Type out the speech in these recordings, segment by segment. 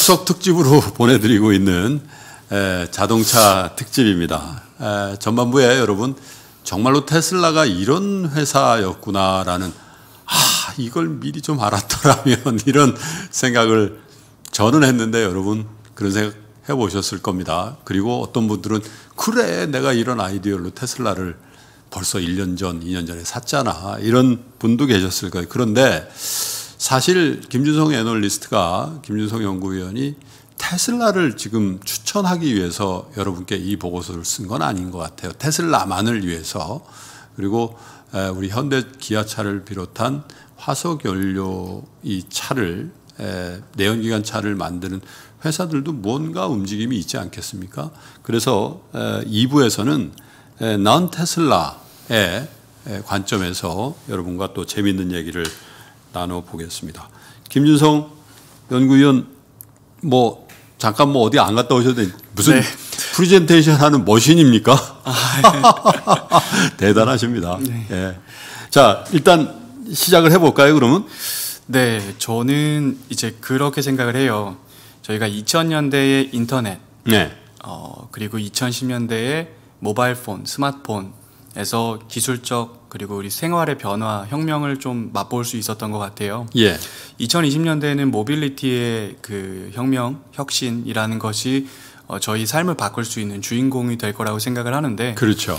추석 특집으로 보내드리고 있는 자동차 특집입니다. 전반부에 여러분 정말로 테슬라가 이런 회사였구나라는 아 이걸 미리 좀 알았더라면 이런 생각을 저는 했는데 여러분 그런 생각 해보셨을 겁니다. 그리고 어떤 분들은 그래 내가 이런 아이디어로 테슬라를 벌써 1년 전, 2년 전에 샀잖아 이런 분도 계셨을 거예요. 그런데 사실 김준성 애널리스트가 김준성 연구위원이 테슬라를 지금 추천하기 위해서 여러분께 이 보고서를 쓴 건 아닌 것 같아요. 테슬라만을 위해서 그리고 우리 현대 기아차를 비롯한 화석 연료 이 차를 내연기관 차를 만드는 회사들도 뭔가 움직임이 있지 않겠습니까? 그래서 2부에서는 넌 테슬라의 관점에서 여러분과 또 재미있는 얘기를 나눠보겠습니다. 김준성 연구위원 뭐 잠깐 뭐 어디 안 갔다 오셔도 무슨 네. 프리젠테이션 하는 머신입니까? 아, 네. 대단하십니다. 네. 예. 자, 일단 시작을 해볼까요, 그러면? 네, 저는 이제 그렇게 생각을 해요. 저희가 2000년대에 인터넷, 네. 어, 그리고 2010년대에 모바일 폰, 스마트폰, 에서 기술적 그리고 우리 생활의 변화, 혁명을 좀 맛볼 수 있었던 것 같아요. 예. 2020년대에는 모빌리티의 그 혁명, 혁신이라는 것이 어, 저희 삶을 바꿀 수 있는 주인공이 될 거라고 생각을 하는데. 그렇죠.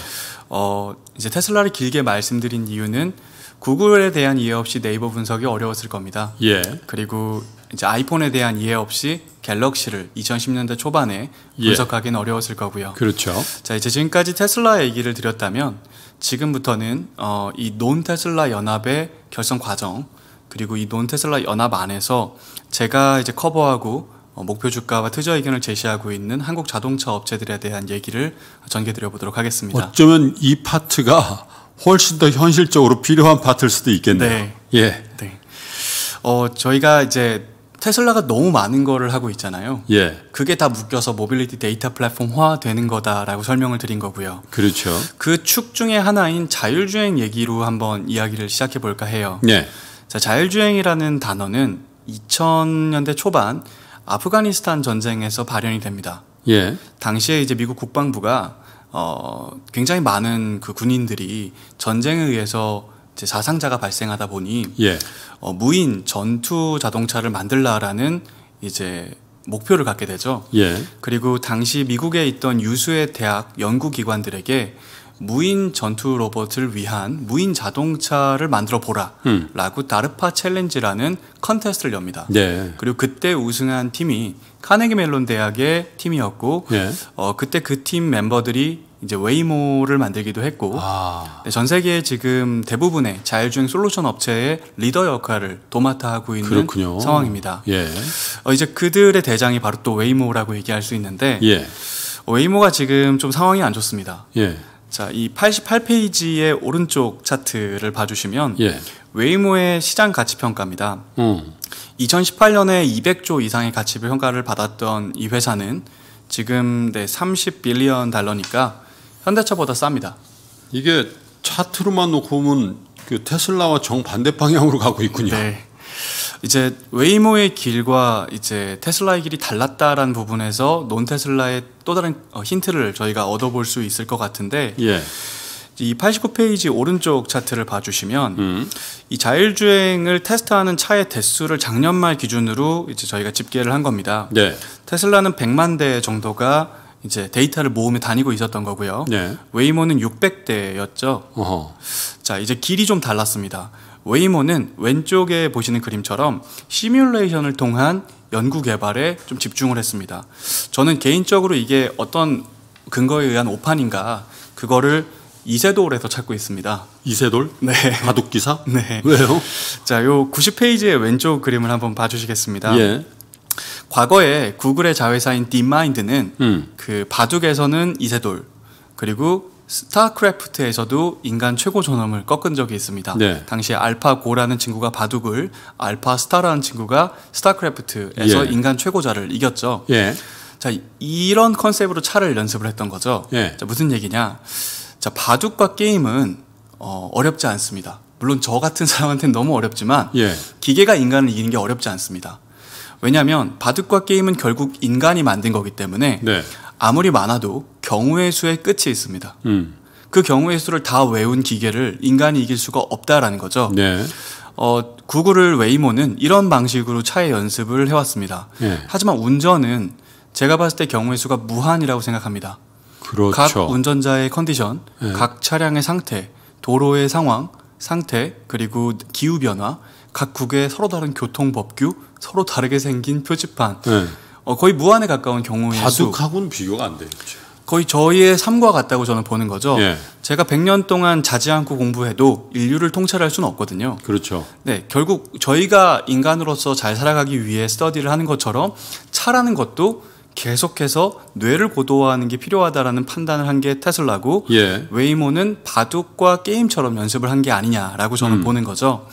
어, 이제 테슬라를 길게 말씀드린 이유는 구글에 대한 이해 없이 네이버 분석이 어려웠을 겁니다. 예. 그리고 이제 아이폰에 대한 이해 없이 갤럭시를 2010년대 초반에 예. 분석하기는 예. 어려웠을 거고요. 그렇죠. 자 이제 지금까지 테슬라 얘기를 드렸다면 지금부터는 어, 이논 테슬라 연합의 결성 과정 그리고 이논 테슬라 연합 안에서 제가 이제 커버하고 어, 목표 주가와 투자 의견을 제시하고 있는 한국 자동차 업체들에 대한 얘기를 전개드려 보도록 하겠습니다. 어쩌면 이 파트가 훨씬 더 현실적으로 필요한 파트일 수도 있겠네요. 네. 예. 네. 어, 저희가 이제 테슬라가 너무 많은 거를 하고 있잖아요. 예. 그게 다 묶여서 모빌리티 데이터 플랫폼화 되는 거다라고 설명을 드린 거고요. 그렇죠. 그 축 중에 하나인 자율주행 얘기로 한번 이야기를 시작해 볼까 해요. 예. 자, 자율주행이라는 단어는 2000년대 초반 아프가니스탄 전쟁에서 발현이 됩니다. 예. 당시에 이제 미국 국방부가 어, 굉장히 많은 그 군인들이 전쟁에 의해서 이제 사상자가 발생하다 보니 예. 어, 무인 전투 자동차를 만들라라는 이제 목표를 갖게 되죠. 예. 그리고 당시 미국에 있던 유수의 대학 연구기관들에게 무인 전투 로봇을 위한 무인 자동차를 만들어 보라라고 음. 다르파 챌린지라는 컨테스트를 엽니다. 네. 그리고 그때 우승한 팀이 카네기 멜론 대학의 팀이었고 네. 어, 그때 그 팀 멤버들이 이제 웨이모를 만들기도 했고 아. 네, 전 세계 지금 대부분의 자율주행 솔루션 업체의 리더 역할을 도맡아 하고 있는 그렇군요. 상황입니다. 예. 어, 이제 그들의 대장이 바로 또 웨이모라고 얘기할 수 있는데 예. 어, 웨이모가 지금 좀 상황이 안 좋습니다. 예. 자, 이 88페이지의 오른쪽 차트를 봐주시면 예. 웨이모의 시장 가치 평가입니다. 음. 2018년에 200조 이상의 가치 평가를 받았던 이 회사는 지금 네, 30빌리언 달러니까 현대차보다 쌉니다. 이게 차트로만 놓고 보면 그 테슬라와 정반대 방향으로 가고 있군요. 네. 이제 웨이모의 길과 이제 테슬라의 길이 달랐다라는 부분에서 논 테슬라의 또 다른 어, 힌트를 저희가 얻어볼 수 있을 것 같은데 예. 이 89페이지 오른쪽 차트를 봐주시면 음. 이 자율주행을 테스트하는 차의 대수를 작년 말 기준으로 이제 저희가 집계를 한 겁니다. 네. 테슬라는 100만 대 정도가 이제 데이터를 모으며 다니고 있었던 거고요. 네. 웨이모는 600대였죠. 어허. 자 이제 길이 좀 달랐습니다. 웨이모는 왼쪽에 보시는 그림처럼 시뮬레이션을 통한 연구 개발에 좀 집중을 했습니다. 저는 개인적으로 이게 어떤 근거에 의한 오판인가 그거를 이세돌에서 찾고 있습니다. 이세돌? 네. 바둑기사? 네. 왜요? 자, 요 90페이지의 왼쪽 그림을 한번 봐주시겠습니다. 예. 과거에 구글의 자회사인 딥마인드는 음. 그 바둑에서는 이세돌, 그리고 스타크래프트에서도 인간 최고 존엄을 꺾은 적이 있습니다. 네. 당시 알파고라는 친구가 바둑을, 알파스타라는 친구가 스타크래프트에서 예. 인간 최고자를 이겼죠. 예. 자, 이런 컨셉으로 차를 연습을 했던 거죠. 예. 자, 무슨 얘기냐. 자, 바둑과 게임은 어, 어렵지 않습니다. 물론 저 같은 사람한테는 너무 어렵지만 예. 기계가 인간을 이기는 게 어렵지 않습니다. 왜냐하면 바둑과 게임은 결국 인간이 만든 거기 때문에 네. 아무리 많아도 경우의 수의 끝이 있습니다. 음. 그 경우의 수를 다 외운 기계를 인간이 이길 수가 없다라는 거죠. 네. 어, 구글을 웨이모는 이런 방식으로 차의 연습을 해왔습니다. 네. 하지만 운전은 제가 봤을 때 경우의 수가 무한이라고 생각합니다. 그렇죠. 각 운전자의 컨디션, 네. 각 차량의 상태, 도로의 상황, 상태, 그리고 기후 변화, 각국의 서로 다른 교통 법규, 서로 다르게 생긴 표지판. 예. 어, 거의 무한에 가까운 경우에 바둑하고는 비교가 안 되죠. 거의 저희의 삶과 같다고 저는 보는 거죠. 예. 제가 100년 동안 자지 않고 공부해도 인류를 통찰할 수는 없거든요. 그렇죠. 네, 결국 저희가 인간으로서 잘 살아가기 위해 스터디를 하는 것처럼 차라는 것도 계속해서 뇌를 고도화하는 게 필요하다라는 판단을 한 게 테슬라고 예. 웨이모는 바둑과 게임처럼 연습을 한 게 아니냐라고 저는 음. 보는 거죠.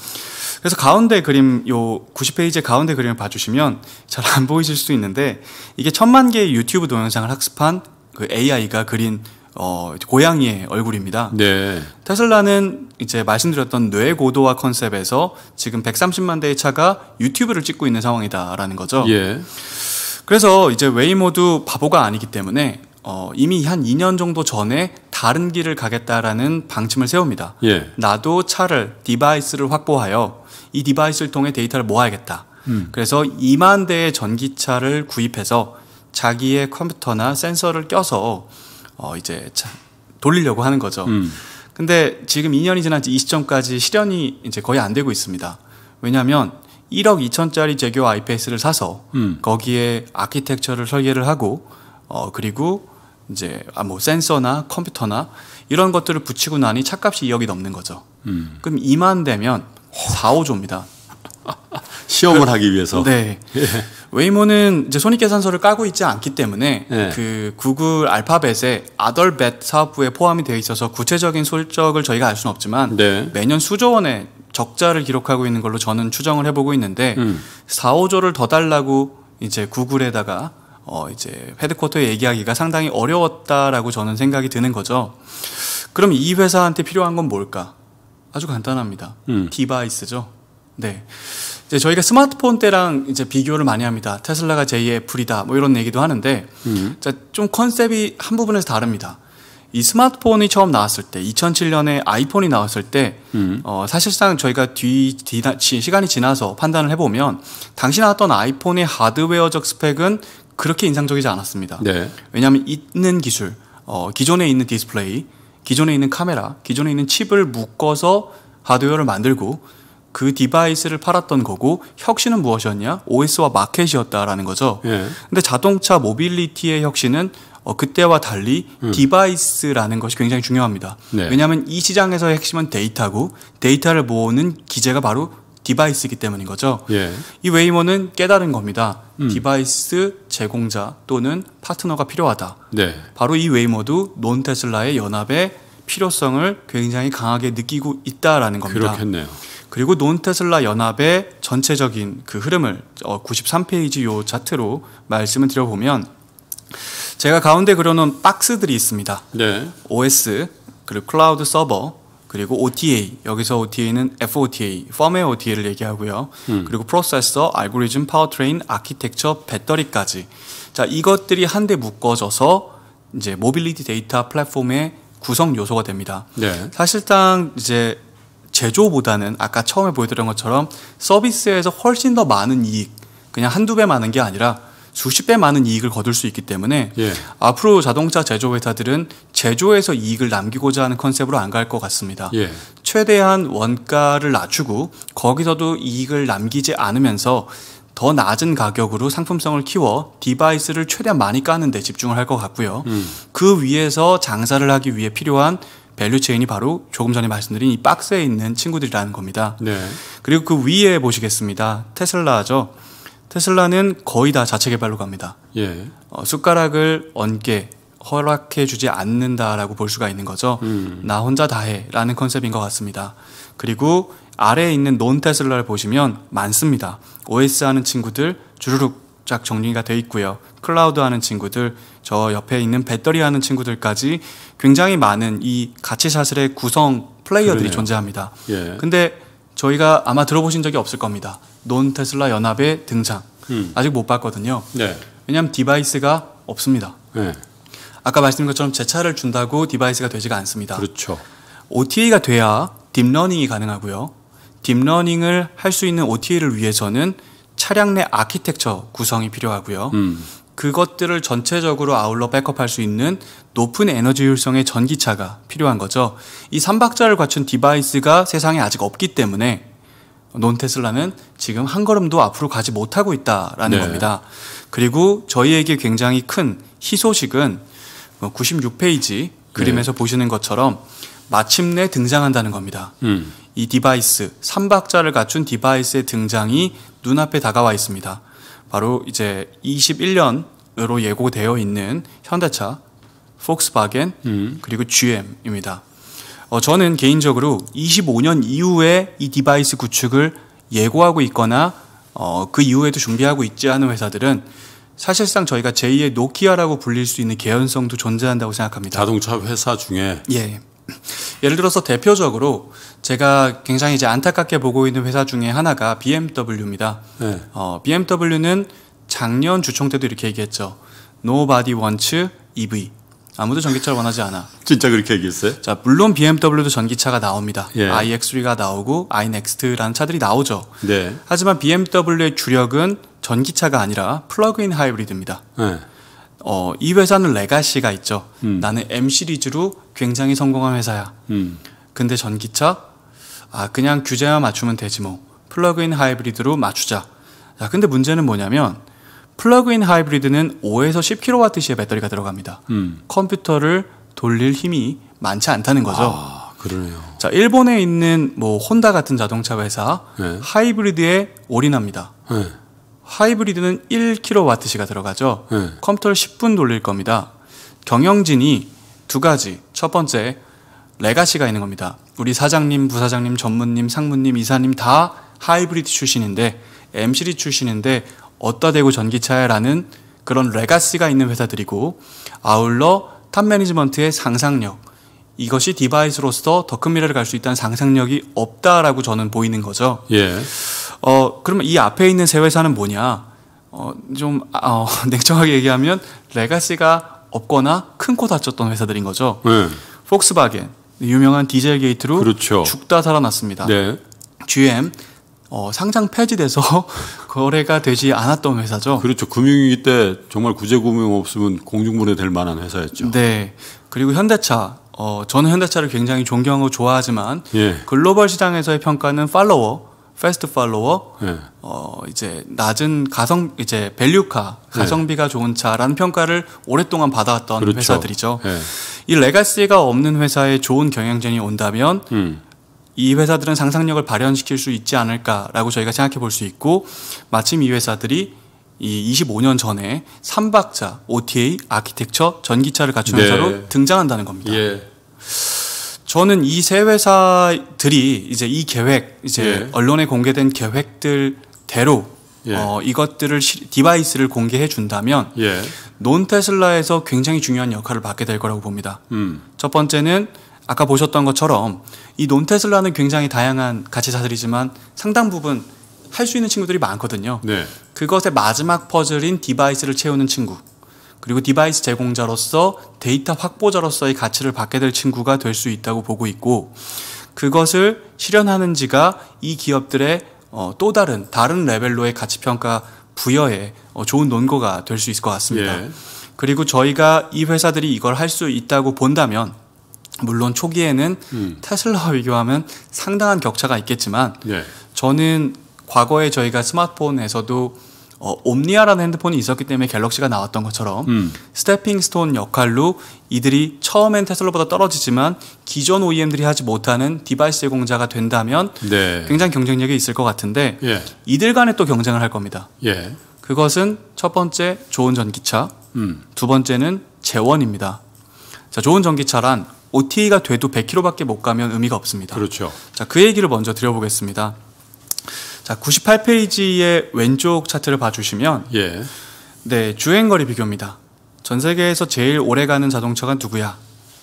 그래서 가운데 그림 요 90페이지 가운데 그림을 봐주시면 잘 안 보이실 수 있는데 이게 천만 개의 유튜브 동영상을 학습한 그 AI가 그린 어, 고양이의 얼굴입니다. 네. 테슬라는 이제 말씀드렸던 뇌 고도화 컨셉에서 지금 130만 대의 차가 유튜브를 찍고 있는 상황이다라는 거죠. 예. 그래서 이제 웨이모도 바보가 아니기 때문에 어, 이미 한 2년 정도 전에 다른 길을 가겠다라는 방침을 세웁니다. 예. 나도 차를 디바이스를 확보하여 이 디바이스를 통해 데이터를 모아야겠다. 음. 그래서 2만 대의 전기차를 구입해서 자기의 컴퓨터나 센서를 껴서 어 이제 돌리려고 하는 거죠. 음. 근데 지금 2년이 지난 이 시점까지 실현이 이제 거의 안 되고 있습니다. 왜냐하면 1억 2천짜리 제규 아이패스를 사서 음. 거기에 아키텍처를 설계를 하고 어 그리고 이제 아 뭐 센서나 컴퓨터나 이런 것들을 붙이고 나니 차값이 2억이 넘는 거죠. 음. 그럼 2만 되면 4, 호조입니다 시험을 하기 위해서. 네. 예. 웨이모는 이제 손익계산서를 까고 있지 않기 때문에 예. 그 구글 알파벳의 아덜벳 사업부에 포함이 되어 있어서 구체적인 솔적을 저희가 알 수는 없지만 네. 매년 수조 원의 적자를 기록하고 있는 걸로 저는 추정을 해보고 있는데 음. 4, 호조를더 달라고 이제 구글에다가 어 이제 헤드쿼터에 얘기하기가 상당히 어려웠다라고 저는 생각이 드는 거죠. 그럼 이 회사한테 필요한 건 뭘까? 아주 간단합니다. 음. 디바이스죠. 네. 이제 저희가 스마트폰 때랑 이제 비교를 많이 합니다. 테슬라가 제2의 불이다뭐 이런 얘기도 하는데 음. 자, 좀 컨셉이 한 부분에서 다릅니다. 이 스마트폰이 처음 나왔을 때 2007년에 아이폰이 나왔을 때 음. 어, 사실상 저희가 뒤, 뒤 시간이 지나서 판단을 해보면 당시 나왔던 아이폰의 하드웨어적 스펙은 그렇게 인상적이지 않았습니다. 네. 왜냐하면 있는 기술, 어, 기존에 있는 디스플레이 기존에 있는 카메라, 기존에 있는 칩을 묶어서 하드웨어를 만들고 그 디바이스를 팔았던 거고 혁신은 무엇이었냐? OS와 마켓이었다라는 거죠. 예. 근데 자동차 모빌리티의 혁신은 어, 그때와 달리 음. 디바이스라는 것이 굉장히 중요합니다. 네. 왜냐하면 이 시장에서의 핵심은 데이터고 데이터를 모으는 기재가 바로 디바이스이기 때문인 거죠. 예. 이 웨이모는 깨달은 겁니다. 음. 디바이스 제공자 또는 파트너가 필요하다. 네. 바로 이 웨이모도 논 테슬라의 연합의 필요성을 굉장히 강하게 느끼고 있다라는 겁니다. 그렇겠네요. 그리고 논 테슬라 연합의 전체적인 그 흐름을 93페이지 어, 요 차트로 말씀을 드려보면 제가 가운데 그려놓은 박스들이 있습니다. 네. OS 그리고 클라우드 서버 그리고 OTA 여기서 OTA는 FOTA, f r 펌웨어 OTA를 얘기하고요. 음. 그리고 프로세서, 알고리즘, 파워트레인, 아키텍처, 배터리까지. 자 이것들이 한데 묶어져서 이제 모빌리티 데이터 플랫폼의 구성 요소가 됩니다. 네. 사실상 이제 제조보다는 아까 처음에 보여드린 것처럼 서비스에서 훨씬 더 많은 이익, 그냥 한두 배 많은 게 아니라 수십 배 많은 이익을 거둘 수 있기 때문에 예. 앞으로 자동차 제조 회사들은 제조에서 이익을 남기고자 하는 컨셉으로 안 갈 것 같습니다. 예. 최대한 원가를 낮추고 거기서도 이익을 남기지 않으면서 더 낮은 가격으로 상품성을 키워 디바이스를 최대한 많이 까는 데 집중을 할 것 같고요. 음. 그 위에서 장사를 하기 위해 필요한 밸류 체인이 바로 조금 전에 말씀드린 이 박스에 있는 친구들이라는 겁니다. 네. 그리고 그 위에 보시겠습니다. 테슬라죠. 테슬라는 거의 다 자체 개발로 갑니다. 예. 어, 숟가락을 얹게 허락해주지 않는다라고 볼 수가 있는 거죠. 음. 나 혼자 다 해라는 컨셉인 것 같습니다. 그리고 아래에 있는 논 테슬라를 보시면 많습니다. OS 하는 친구들 주르륵 쫙 정리가 돼 있고요. 클라우드 하는 친구들, 저 옆에 있는 배터리 하는 친구들까지 굉장히 많은 이 가치 사슬의 구성 플레이어들이 그러네요. 존재합니다. 예. 근데 저희가 아마 들어보신 적이 없을 겁니다. 논 테슬라 연합의 등장 음. 아직 못 봤거든요. 네. 왜냐하면 디바이스가 없습니다. 네. 아까 말씀드린 것처럼 제 차를 준다고 디바이스가 되지가 않습니다. 그렇죠. OTA가 돼야 딥러닝이 가능하고요. 딥러닝을 할 수 있는 OTA를 위해서는 차량 내 아키텍처 구성이 필요하고요. 음. 그것들을 전체적으로 아울러 백업할 수 있는 높은 에너지 효율성의 전기차가 필요한 거죠. 이 3박자를 갖춘 디바이스가 세상에 아직 없기 때문에 논테슬라는 지금 한 걸음도 앞으로 가지 못하고 있다라는 네. 겁니다. 그리고 저희에게 굉장히 큰 희소식은 96페이지 뭐 그림에서 네. 보시는 것처럼 마침내 등장한다는 겁니다. 음. 이 디바이스, 삼박자를 갖춘 디바이스의 등장이 눈앞에 다가와 있습니다. 바로 이제 21년으로 예고되어 있는 현대차, 폭스바겐, 음. 그리고 GM입니다. 어, 저는 개인적으로 25년 이후에 이 디바이스 구축을 예고하고 있거나 어, 그 이후에도 준비하고 있지 않은 회사들은 사실상 저희가 제2의 노키아라고 불릴 수 있는 개연성도 존재한다고 생각합니다. 자동차 회사 중에 예. 예를 들어서 대표적으로 제가 굉장히 이제 안타깝게 보고 있는 회사 중에 하나가 BMW입니다. 네. 어, BMW는 작년 주총 때도 이렇게 얘기했죠. Nobody wants EV. 아무도 전기차를 원하지 않아. 진짜 그렇게 얘기했어요? 자, 물론 BMW도 전기차가 나옵니다. 예. iX3가 나오고 iNext라는 차들이 나오죠. 네. 하지만 BMW의 주력은 전기차가 아니라 플러그인 하이브리드입니다. 네. 어, 이 회사는 레가시가 있죠. 음. 나는 M 시리즈로 굉장히 성공한 회사야. 음. 근데 전기차? 아, 그냥 규제만 맞추면 되지 뭐. 플러그인 하이브리드로 맞추자. 자, 근데 문제는 뭐냐면 플러그인 하이브리드는 5에서 10kWh의 배터리가 들어갑니다. 음. 컴퓨터를 돌릴 힘이 많지 않다는 거죠. 아, 그러네요. 자, 일본에 있는 뭐 혼다 같은 자동차 회사 네. 하이브리드에 올인합니다. 네. 하이브리드는 1kWh가 들어가죠. 네. 컴퓨터를 10분 돌릴 겁니다. 경영진이 두 가지. 첫 번째, 레가시가 있는 겁니다. 우리 사장님, 부사장님, 전문님 상무님, 이사님 다 하이브리드 출신인데 M 시리 출신인데 어따 대고 전기차야라는 그런 레가시가 있는 회사들이고 아울러 탑 매니지먼트의 상상력 이것이 디바이스로서 더 큰 미래를 갈 수 있다는 상상력이 없다라고 저는 보이는 거죠. 예. 어 그러면 이 앞에 있는 세 회사는 뭐냐? 어좀 어, 아, 어 냉정하게 얘기하면 레가시가 없거나 큰 코 다쳤던 회사들인 거죠. 예. 폭스바겐 유명한 디젤 게이트로 그렇죠. 죽다 살아났습니다. 네. GM 어, 상장 폐지돼서 거래가 되지 않았던 회사죠. 그렇죠. 금융위기 때 정말 구제금융 없으면 공중분해 될 만한 회사였죠. 네. 그리고 현대차. 어, 저는 현대차를 굉장히 존경하고 좋아하지만 예. 글로벌 시장에서의 평가는 팔로워, 패스트 팔로워, 예. 어, 이제 낮은 가성 이제 밸류카, 예. 가성비가 예. 좋은 차라는 평가를 오랫동안 받아왔던 그렇죠. 회사들이죠. 예. 이 레가시가 없는 회사에 좋은 경영진이 온다면 음. 이 회사들은 상상력을 발현시킬 수 있지 않을까라고 저희가 생각해 볼 수 있고 마침 이 회사들이 이 25년 전에 3박자, OTA, 아키텍처, 전기차를 갖춘 네. 회사로 등장한다는 겁니다. 예. 저는 이 세 회사들이 이제 이 계획, 이제 예. 언론에 공개된 계획들대로 예. 어, 이것들을 디바이스를 공개해 준다면 예. 논 테슬라에서 굉장히 중요한 역할을 받게 될 거라고 봅니다. 음. 첫 번째는 아까 보셨던 것처럼 이 논테슬라는 굉장히 다양한 가치 사들이지만 상당 부분 할 수 있는 친구들이 많거든요. 네. 그것의 마지막 퍼즐인 디바이스를 채우는 친구. 그리고 디바이스 제공자로서 데이터 확보자로서의 가치를 받게 될 친구가 될 수 있다고 보고 있고 그것을 실현하는지가 이 기업들의 어, 또 다른 다른 레벨로의 가치 평가 부여에 어, 좋은 논거가 될 수 있을 것 같습니다. 예. 그리고 저희가 이 회사들이 이걸 할 수 있다고 본다면 물론 초기에는 음. 테슬라와 비교하면 상당한 격차가 있겠지만 예. 저는 과거에 저희가 스마트폰에서도 어, 옴니아라는 핸드폰이 있었기 때문에 갤럭시가 나왔던 것처럼 음. 스태핑 스톤 역할로 이들이 처음엔 테슬라보다 떨어지지만 기존 OEM들이 하지 못하는 디바이스 제공자가 된다면 네. 굉장히 경쟁력이 있을 것 같은데 예. 이들 간에 또 경쟁을 할 겁니다. 예. 그것은 첫 번째 좋은 전기차, 음. 두 번째는 재원입니다. 자, 좋은 전기차란 OTA가 돼도 100km밖에 못 가면 의미가 없습니다. 그렇죠. 자, 그 얘기를 먼저 드려보겠습니다. 자, 98페이지의 왼쪽 차트를 봐주시면 예. 네, 주행거리 비교입니다. 전 세계에서 제일 오래 가는 자동차가 누구야?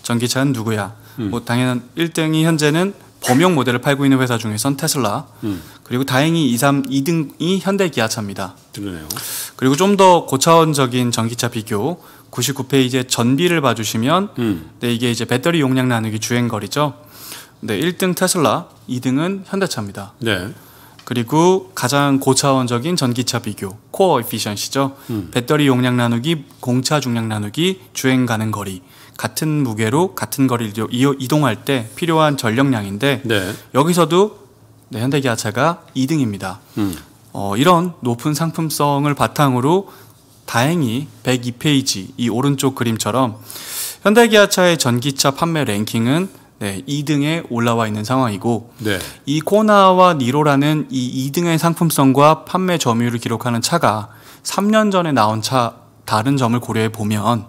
전기차는 누구야? 음. 뭐 당연한 1등이 현재는 범용 모델을 팔고 있는 회사 중에선 테슬라. 음. 그리고 다행히 2, 3, 2등이 현대 기아차입니다. 그러네요. 그리고 좀 더 고차원적인 전기차 비교, 99페이지에 전비를 봐주시면 음. 네, 이게 이제 배터리 용량 나누기 주행거리죠. 네, 1등 테슬라, 2등은 현대차입니다. 네. 그리고 가장 고차원적인 전기차 비교, 코어 에피션시죠. 음. 배터리 용량 나누기, 공차 중량 나누기, 주행 가는 거리. 같은 무게로 같은 거리를 이동할 때 필요한 전력량인데 네. 여기서도 네, 현대기아차가 2등입니다. 음. 어, 이런 높은 상품성을 바탕으로 다행히 102페이지 이 오른쪽 그림처럼 현대기아차의 전기차 판매 랭킹은 네, 2등에 올라와 있는 상황이고 네. 이 코나와 니로라는 이 2등의 상품성과 판매 점유율을 기록하는 차가 3년 전에 나온 차 다른 점을 고려해 보면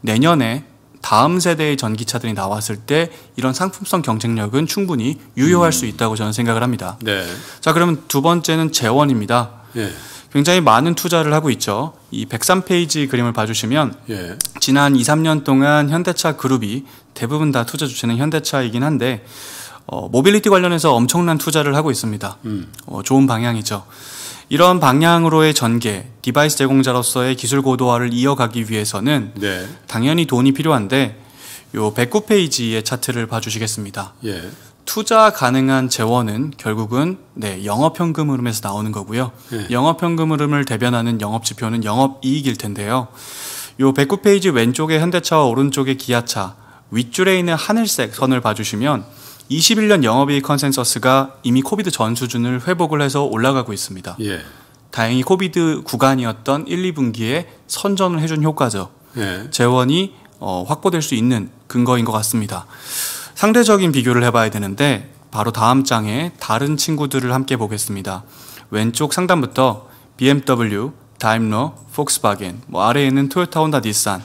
내년에 다음 세대의 전기차들이 나왔을 때 이런 상품성 경쟁력은 충분히 유효할 음. 수 있다고 저는 생각을 합니다. 네. 자, 그러면 두 번째는 재원입니다. 네. 굉장히 많은 투자를 하고 있죠. 이 103페이지 그림을 봐주시면 예. 지난 2, 3년 동안 현대차 그룹이 대부분 다 투자 주체는 현대차이긴 한데 어, 모빌리티 관련해서 엄청난 투자를 하고 있습니다. 음. 어, 좋은 방향이죠. 이런 방향으로의 전개, 디바이스 제공자로서의 기술 고도화를 이어가기 위해서는 네. 당연히 돈이 필요한데 요 109페이지의 차트를 봐주시겠습니다. 예. 투자 가능한 재원은 결국은 네, 영업현금 흐름에서 나오는 거고요. 네. 예. 영업현금 흐름을 대변하는 영업지표는 영업이익일 텐데요. 요 109페이지 왼쪽에 현대차와 오른쪽에 기아차 윗줄에 있는 하늘색 선을 봐주시면 21년 영업이익 컨센서스가 이미 코비드 전 수준을 회복을 해서 올라가고 있습니다. 예. 다행히 코비드 구간이었던 1, 2분기에 선전을 해준 효과죠. 예. 재원이 어, 확보될 수 있는 근거인 것 같습니다. 상대적인 비교를 해봐야 되는데 바로 다음 장에 다른 친구들을 함께 보겠습니다. 왼쪽 상단부터 BMW, 다임러, 폭스바겐, 뭐 아래에는 토요타, 혼다, 닛산,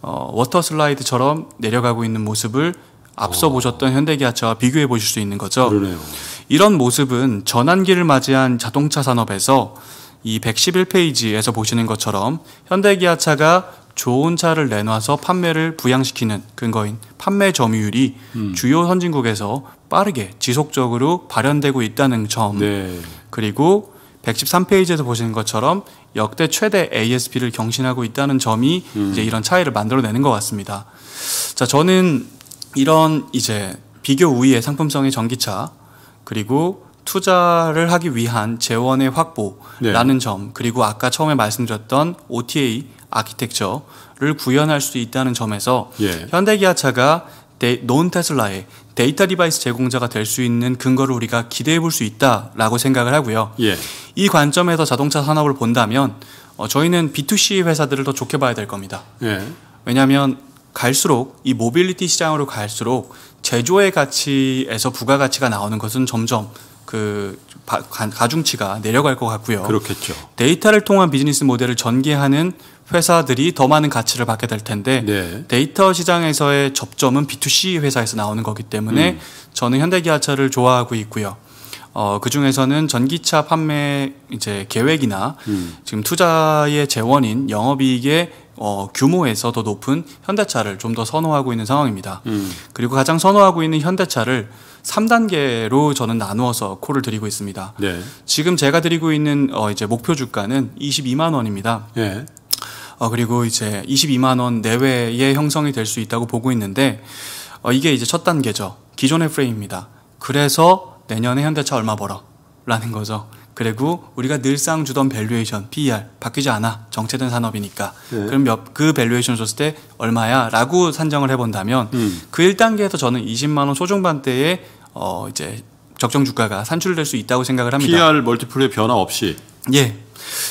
어, 워터 슬라이드처럼 내려가고 있는 모습을 앞서 오. 보셨던 현대기아차와 비교해 보실 수 있는 거죠. 그러네요. 이런 모습은 전환기를 맞이한 자동차 산업에서 이 111페이지에서 보시는 것처럼 현대기아차가 좋은 차를 내놔서 판매를 부양시키는 근거인 판매 점유율이 음. 주요 선진국에서 빠르게 지속적으로 발현되고 있다는 점 네. 그리고 113페이지에서 보시는 것처럼 역대 최대 ASP를 경신하고 있다는 점이 음. 이제 이런 차이를 만들어내는 것 같습니다. 자, 저는 이런 이제 비교 우위의 상품성의 전기차 그리고 투자를 하기 위한 재원의 확보라는 네. 점 그리고 아까 처음에 말씀드렸던 OTA 아키텍처를 구현할 수 있다는 점에서 예. 현대기아차가 데, 논 테슬라의 데이터 디바이스 제공자가 될 수 있는 근거를 우리가 기대해 볼 수 있다라고 생각을 하고요. 예. 이 관점에서 자동차 산업을 본다면 어, 저희는 B2C 회사들을 더 좋게 봐야 될 겁니다. 예. 왜냐하면 갈수록 이 모빌리티 시장으로 갈수록 제조의 가치에서 부가가치가 나오는 것은 점점 그 가중치가 내려갈 것 같고요. 그렇겠죠. 데이터를 통한 비즈니스 모델을 전개하는 회사들이 더 많은 가치를 받게 될 텐데 네. 데이터 시장에서의 접점은 B2C 회사에서 나오는 거기 때문에 음. 저는 현대기아차를 좋아하고 있고요. 어, 그 중에서는 전기차 판매 이제 계획이나 음. 지금 투자의 재원인 영업이익의 어, 규모에서 더 높은 현대차를 좀 더 선호하고 있는 상황입니다. 음. 그리고 가장 선호하고 있는 현대차를 3단계로 저는 나누어서 콜을 드리고 있습니다. 네. 지금 제가 드리고 있는 어 이제 목표 주가는 22만 원입니다. 네. 어 그리고 이제 22만 원 내외에 형성이 될 수 있다고 보고 있는데 어 이게 이제 첫 단계죠. 기존의 프레임입니다. 그래서 내년에 현대차 얼마 벌어라는 거죠. 그리고 우리가 늘상 주던 밸류에이션 PER 바뀌지 않아 정체된 산업이니까 네. 그럼 몇, 그 밸류에이션 줬을 때 얼마야라고 산정을 해본다면 음. 그 1단계에서 저는 20만 원소중반대에 어 이제 적정 주가가 산출될 수 있다고 생각을 합니다. PR 멀티플의 변화 없이. 예.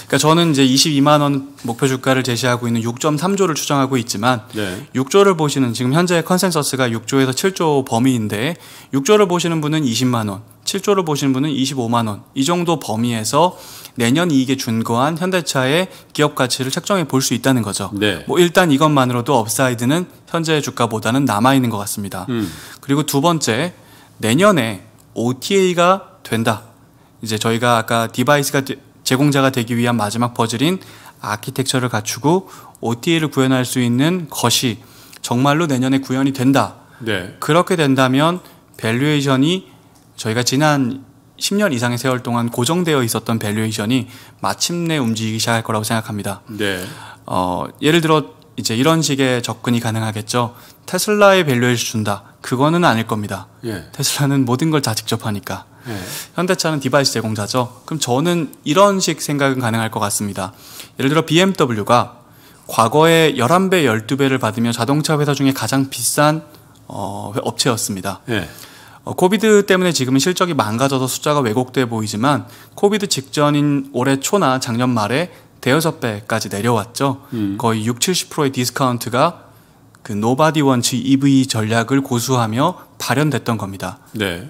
그러니까 저는 이제 22만 원 목표 주가를 제시하고 있는 6.3조를 추정하고 있지만 네. 6조를 보시는 지금 현재 컨센서스가 6조에서 7조 범위인데 6조를 보시는 분은 20만 원, 7조를 보시는 분은 25만 원. 이 정도 범위에서 내년 이익에 준거한 현대차의 기업 가치를 책정해 볼 수 있다는 거죠. 네. 뭐 일단 이것만으로도 업사이드는 현재 주가보다는 남아 있는 것 같습니다. 음. 그리고 두 번째 내년에 OTA가 된다. 이제 저희가 아까 디바이스가 제공자가 되기 위한 마지막 버즐인 아키텍처를 갖추고 OTA를 구현할 수 있는 것이 정말로 내년에 구현이 된다. 네. 그렇게 된다면 밸류에이션이 저희가 지난 10년 이상의 세월 동안 고정되어 있었던 밸류에이션이 마침내 움직이기 시작할 거라고 생각합니다. 네. 어, 예를 들어 이제 이런 식의 접근이 가능하겠죠. 테슬라의 밸류에이 준다. 그거는 아닐 겁니다. 예. 테슬라는 모든 걸 다 직접 하니까. 예. 현대차는 디바이스 제공자죠. 그럼 저는 이런 식 생각은 가능할 것 같습니다. 예를 들어 BMW가 과거에 11배, 12배를 받으며 자동차 회사 중에 가장 비싼 어, 업체였습니다. 예. 어, 코비드 때문에 지금은 실적이 망가져서 숫자가 왜곡돼 보이지만 코비드 직전인 올해 초나 작년 말에 대여섯 배까지 내려왔죠. 음. 거의 6, 70%의 디스카운트가 그 노바디 원치 EV 전략을 고수하며 발현됐던 겁니다. 네.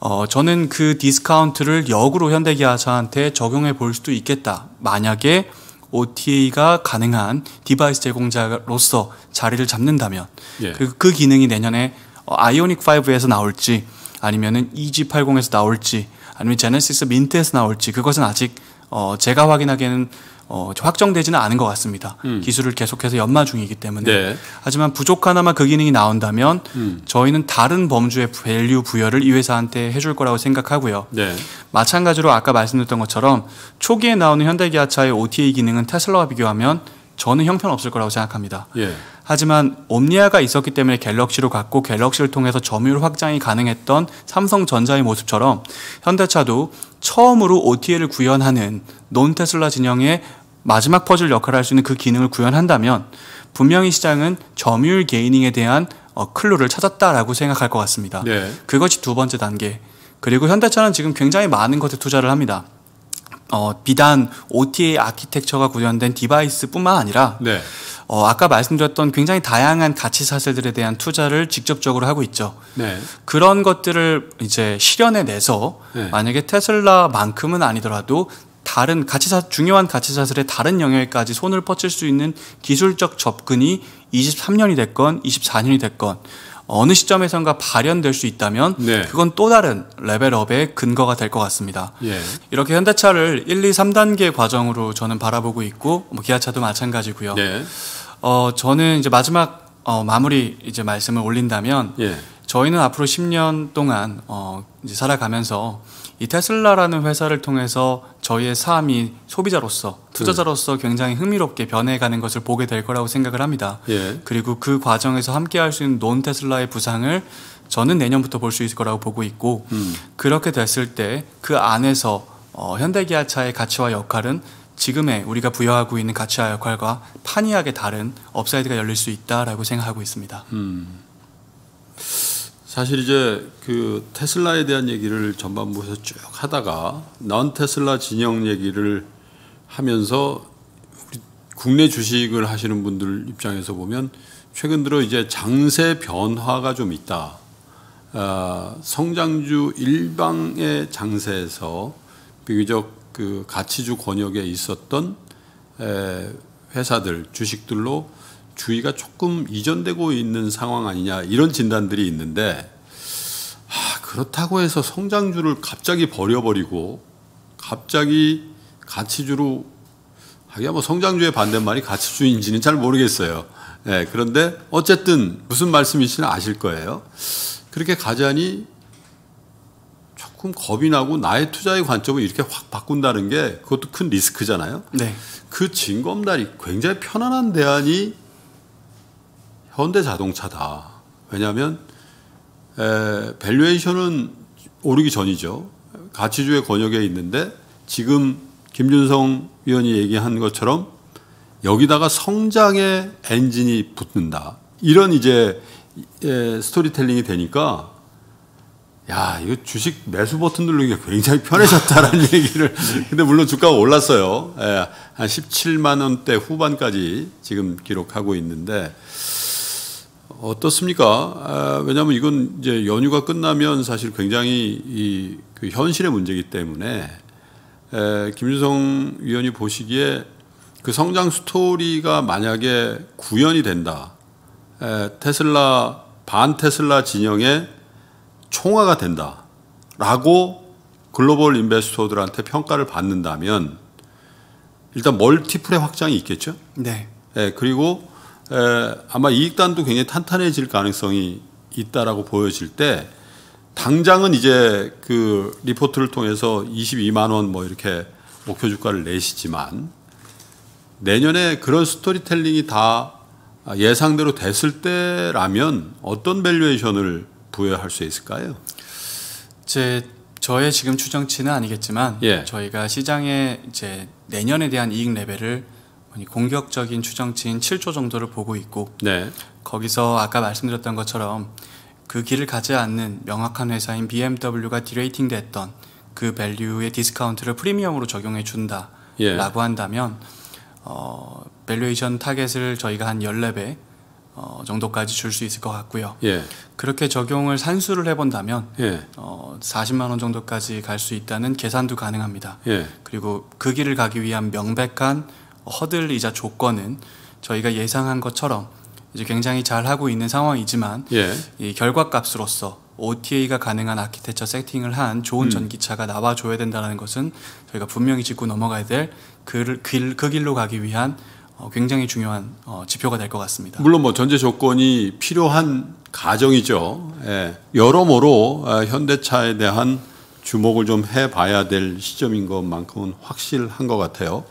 어, 저는 그 디스카운트를 역으로 현대기아차한테 적용해 볼 수도 있겠다. 만약에 OTA가 가능한 디바이스 제공자로서 자리를 잡는다면 예. 그, 그 기능이 내년에 어, 아이오닉 5에서 나올지 아니면은 EG80에서 나올지 아니면 제네시스 민트에서 나올지 그것은 아직 어, 제가 확인하기에는 어, 확정되지는 않은 것 같습니다. 음. 기술을 계속해서 연마 중이기 때문에. 네. 하지만 부족하나마 그 기능이 나온다면 음. 저희는 다른 범주의 밸류 부여를 이 회사한테 해줄 거라고 생각하고요. 네. 마찬가지로 아까 말씀드렸던 것처럼 초기에 나오는 현대기아차의 OTA 기능은 테슬라와 비교하면 저는 형편없을 거라고 생각합니다. 예. 하지만 옴니아가 있었기 때문에 갤럭시로 갔고 갤럭시를 통해서 점유율 확장이 가능했던 삼성전자의 모습처럼 현대차도 처음으로 OTA를 구현하는 논 테슬라 진영의 마지막 퍼즐 역할을 할 수 있는 그 기능을 구현한다면 분명히 시장은 점유율 게이닝에 대한 어, 클루를 찾았다라고 생각할 것 같습니다. 네. 그것이 두 번째 단계. 그리고 현대차는 지금 굉장히 많은 것에 투자를 합니다. 어, 비단 OTA 아키텍처가 구현된 디바이스뿐만 아니라 네. 어, 아까 말씀드렸던 굉장히 다양한 가치 사슬들에 대한 투자를 직접적으로 하고 있죠. 네. 그런 것들을 이제 실현해 내서 네. 만약에 테슬라만큼은 아니더라도 다른 가치사 중요한 가치사슬의 다른 영역까지 손을 뻗칠 수 있는 기술적 접근이 23년이 됐건 24년이 됐건 어느 시점에선가 발현될 수 있다면 네. 그건 또 다른 레벨업의 근거가 될 것 같습니다. 예. 이렇게 현대차를 1, 2, 3단계 과정으로 저는 바라보고 있고 뭐 기아차도 마찬가지고요. 네. 어, 저는 이제 마지막 어, 마무리 이제 말씀을 올린다면 예. 저희는 앞으로 10년 동안 어, 이제 살아가면서 이 테슬라라는 회사를 통해서 저희의 삶이 소비자로서 음. 투자자로서 굉장히 흥미롭게 변해가는 것을 보게 될 거라고 생각을 합니다. 예. 그리고 그 과정에서 함께할 수 있는 논 테슬라의 부상을 저는 내년부터 볼 수 있을 거라고 보고 있고 음. 그렇게 됐을 때 그 안에서 어, 현대기아차의 가치와 역할은 지금의 우리가 부여하고 있는 가치와 역할과 판이하게 다른 업사이드가 열릴 수 있다라고 생각하고 있습니다. 음. 사실 이제 그 테슬라에 대한 얘기를 전반부에서 쭉 하다가 넌 테슬라 진영 얘기를 하면서 우리 국내 주식을 하시는 분들 입장에서 보면 최근 들어 이제 장세 변화가 좀 있다. 아, 성장주 일방의 장세에서 비교적 그 가치주 권역에 있었던 에, 회사들 주식들로 주의가 조금 이전되고 있는 상황 아니냐 이런 진단들이 있는데 아, 그렇다고 해서 성장주를 갑자기 버려버리고 갑자기 가치주로 하기야 아, 뭐 성장주의 반대말이 가치주인지는 잘 모르겠어요. 예, 그런데 어쨌든 무슨 말씀이신지 아실 거예요. 그렇게 가자니 조금 겁이 나고 나의 투자의 관점을 이렇게 확 바꾼다는 게 그것도 큰 리스크잖아요. 네. 그 징검다리 굉장히 편안한 대안이 현대 자동차다. 왜냐하면 에, 밸류에이션은 오르기 전이죠. 가치주의 권역에 있는데 지금 김준성 위원이 얘기한 것처럼 여기다가 성장의 엔진이 붙는다. 이런 이제 에, 스토리텔링이 되니까 야, 이거 주식 매수 버튼 누르기가 굉장히 편해졌다라는 얘기를. 근데 물론 주가가 올랐어요. 에, 예, 한 17만 원대 후반까지 지금 기록하고 있는데 어떻습니까? 아, 왜냐하면 이건 이제 연휴가 끝나면 사실 굉장히 이그 현실의 문제이기 때문에 에, 김준성 위원이 보시기에 그 성장 스토리가 만약에 구현이 된다, 에, 테슬라 반 테슬라 진영의 총화가 된다라고 글로벌 인베스터들한테 평가를 받는다면 일단 멀티플의 확장이 있겠죠. 네. 예, 그리고 에, 아마 이익단도 굉장히 탄탄해질 가능성이 있다라고 보여질 때 당장은 이제 그 리포트를 통해서 22만 원 뭐 이렇게 목표 주가를 내시지만 내년에 그런 스토리텔링이 다 예상대로 됐을 때라면 어떤 밸류에이션을 부여할 수 있을까요? 제 저의 지금 추정치는 아니겠지만 예. 저희가 시장에 이제 내년에 대한 이익 레벨을 공격적인 추정치인 7조 정도를 보고 있고 네. 거기서 아까 말씀드렸던 것처럼 그 길을 가지 않는 명확한 회사인 BMW가 디레이팅됐던 그 밸류의 디스카운트를 프리미엄으로 적용해 준다라고 예. 한다면 어, 밸류에이션 타겟을 저희가 한 14배 어, 정도까지 줄 수 있을 것 같고요. 예. 그렇게 적용을 산수를 해본다면 예. 어, 40만 원 정도까지 갈 수 있다는 계산도 가능합니다. 예. 그리고 그 길을 가기 위한 명백한 허들이자 조건은 저희가 예상한 것처럼 이제 굉장히 잘 하고 있는 상황이지만 예. 이 결과값으로서 OTA가 가능한 아키텍처 세팅을 한 좋은 음. 전기차가 나와줘야 된다는 것은 저희가 분명히 짚고 넘어가야 될 그, 그, 길, 그 길로 가기 위한 어, 굉장히 중요한 어, 지표가 될 것 같습니다. 물론 뭐 전제 조건이 필요한 가정이죠. 예. 여러모로 어, 현대차에 대한 주목을 좀 해봐야 될 시점인 것만큼은 확실한 것 같아요.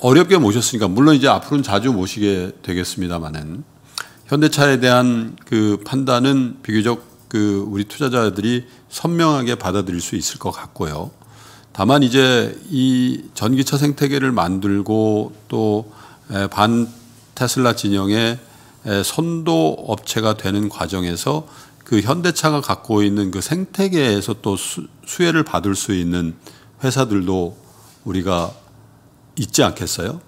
어렵게 모셨으니까 물론 이제 앞으로는 자주 모시게 되겠습니다만은 현대차에 대한 그 판단은 비교적 그 우리 투자자들이 선명하게 받아들일 수 있을 것 같고요. 다만 이제 이 전기차 생태계를 만들고 또 반 테슬라 진영의 선도 업체가 되는 과정에서 그 현대차가 갖고 있는 그 생태계에서 또 수, 수혜를 받을 수 있는 회사들도 우리가 있지 않겠어요?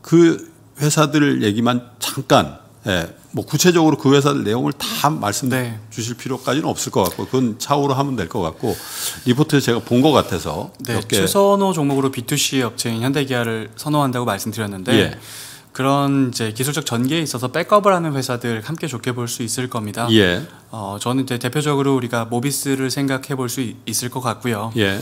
그 회사들 얘기만 잠깐 예, 뭐 구체적으로 그 회사들 내용을 다 말씀 네. 주실 필요까지는 없을 것 같고 그건 차후로 하면 될 것 같고 리포트에 제가 본 것 같아서 네, 몇 개. 최선호 종목으로 B2C 업체인 현대기아를 선호한다고 말씀드렸는데 예. 그런 이제 기술적 전개에 있어서 백업을 하는 회사들 함께 좋게 볼 수 있을 겁니다. 예. 어, 저는 이제 대표적으로 우리가 모비스를 생각해 볼 수 있을 것 같고요. 예.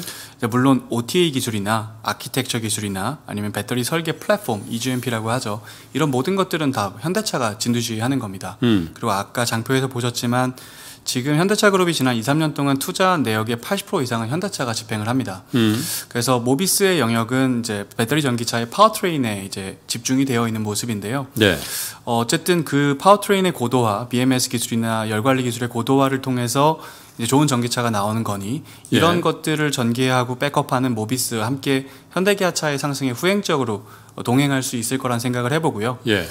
물론 OTA 기술이나 아키텍처 기술이나 아니면 배터리 설계 플랫폼 EGMP라고 하죠. 이런 모든 것들은 다 현대차가 진두지휘하는 겁니다. 음. 그리고 아까 장표에서 보셨지만 지금 현대차 그룹이 지난 2, 3년 동안 투자한 내역의 80% 이상은 현대차가 집행을 합니다. 음. 그래서 모비스의 영역은 이제 배터리 전기차의 파워트레인에 이제 집중이 되어 있는 모습인데요. 네. 어, 어쨌든 그 파워트레인의 고도화, BMS 기술이나 열관리 기술의 고도화를 통해서 이제 좋은 전기차가 나오는 거니 이런 예. 것들을 전개하고 백업하는 모비스 함께 현대기아차의 상승에 후행적으로 동행할 수 있을 거란 생각을 해보고요. 예.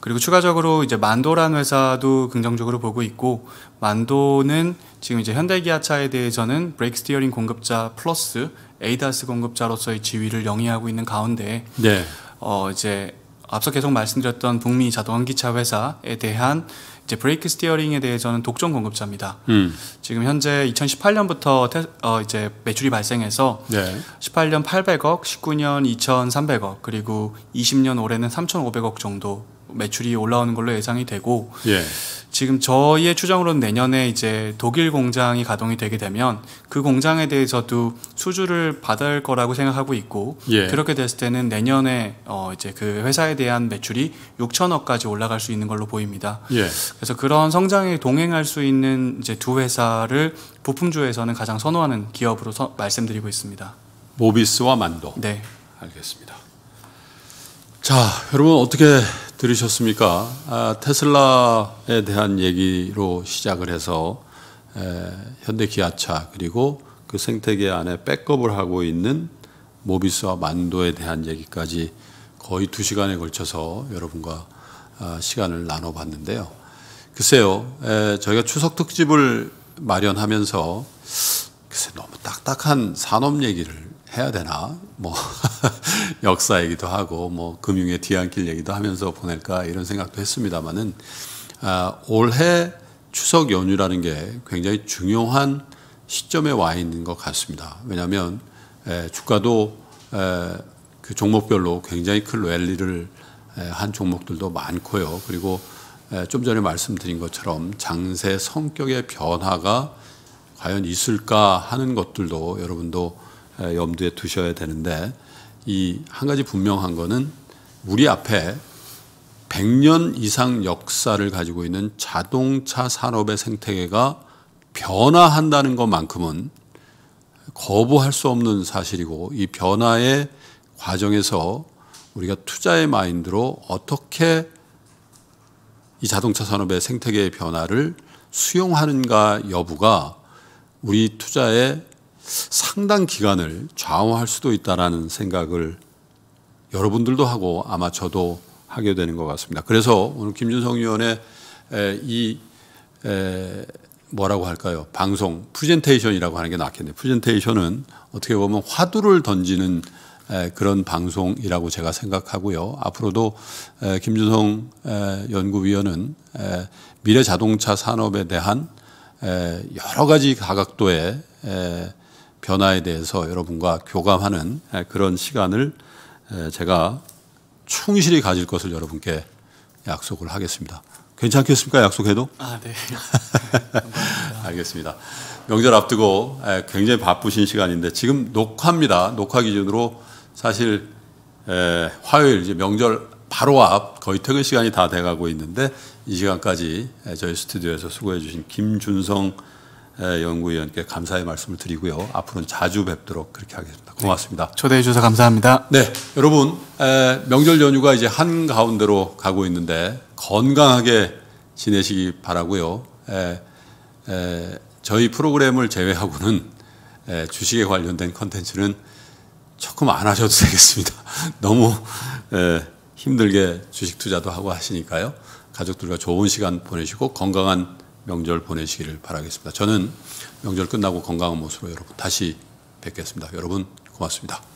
그리고 추가적으로 이제 만도란 회사도 긍정적으로 보고 있고 만도는 지금 이제 현대기아차에 대해서는 브레이크 스티어링 공급자 플러스 에이다스 공급자로서의 지위를 영위하고 있는 가운데 예. 어 이제 앞서 계속 말씀드렸던 북미 자동환기차 회사에 대한 이제 브레이크 스티어링에 대해서는 독점 공급자입니다. 음. 지금 현재 2018년부터 테, 어, 이제 매출이 발생해서 네. 18년 800억, 19년 2,300억, 그리고 20년 올해는 3,500억 정도 매출이 올라오는 걸로 예상이 되고 예. 지금 저희의 추정으로는 내년에 이제 독일 공장이 가동이 되게 되면 그 공장에 대해서도 수주를 받을 거라고 생각하고 있고 예. 그렇게 됐을 때는 내년에 어 이제 그 회사에 대한 매출이 6천억까지 올라갈 수 있는 걸로 보입니다. 예. 그래서 그런 성장에 동행할 수 있는 이제 두 회사를 부품주에서는 가장 선호하는 기업으로 서, 말씀드리고 있습니다. 모비스와 만도. 네. 알겠습니다. 자, 여러분 어떻게 들으셨습니까? 아, 테슬라에 대한 얘기로 시작을 해서 에, 현대 기아차 그리고 그 생태계 안에 백업을 하고 있는 모비스와 만도에 대한 얘기까지 거의 두 시간에 걸쳐서 여러분과 아, 시간을 나눠봤는데요. 글쎄요, 에, 저희가 추석 특집을 마련하면서 글쎄 너무 딱딱한 산업 얘기를 해야 되나? 뭐 역사 얘기도 하고 뭐 금융의 뒤안길 얘기도 하면서 보낼까 이런 생각도 했습니다만은 아, 올해 추석 연휴라는 게 굉장히 중요한 시점에 와 있는 것 같습니다. 왜냐하면 에, 주가도 에, 그 종목별로 굉장히 큰 랠리를 에, 한 종목들도 많고요. 그리고 좀 전에 말씀드린 것처럼 장세 성격의 변화가 과연 있을까 하는 것들도 여러분도 염두에 두셔야 되는데 이 한 가지 분명한 거는 우리 앞에 100년 이상 역사를 가지고 있는 자동차 산업의 생태계가 변화한다는 것만큼은 거부할 수 없는 사실이고 이 변화의 과정에서 우리가 투자의 마인드로 어떻게 이 자동차 산업의 생태계의 변화를 수용하는가 여부가 우리 투자의 상당 기간을 좌우할 수도 있다라는 생각을 여러분들도 하고 아마 저도 하게 되는 것 같습니다. 그래서 오늘 김준성 의원의 이 뭐라고 할까요? 방송 프레젠테이션이라고 하는 게 낫겠네요. 프레젠테이션은 어떻게 보면 화두를 던지는 그런 방송이라고 제가 생각하고요. 앞으로도 김준성 연구위원은 미래 자동차 산업에 대한 여러 가지 가각도의 변화에 대해서 여러분과 교감하는 그런 시간을 제가 충실히 가질 것을 여러분께 약속을 하겠습니다. 괜찮겠습니까? 약속해도? 아, 네. 알겠습니다. 명절 앞두고 굉장히 바쁘신 시간인데 지금 녹화입니다. 녹화 기준으로 사실 화요일 이제 명절 바로 앞 거의 퇴근 시간이 다 돼가고 있는데 이 시간까지 저희 스튜디오에서 수고해 주신 김준성 예, 연구위원께 감사의 말씀을 드리고요. 앞으로는 자주 뵙도록 그렇게 하겠습니다. 고맙습니다. 네. 초대해 주셔서 감사합니다. 네, 여러분 예, 명절 연휴가 이제 한 가운데로 가고 있는데 건강하게 지내시기 바라고요. 예, 저희 프로그램을 제외하고는 주식에 관련된 컨텐츠는 조금 안 하셔도 되겠습니다. 너무 힘들게 주식 투자도 하고 하시니까요. 가족들과 좋은 시간 보내시고 건강한 명절 보내시기를 바라겠습니다. 저는 명절 끝나고 건강한 모습으로 여러분 다시 뵙겠습니다. 여러분 고맙습니다.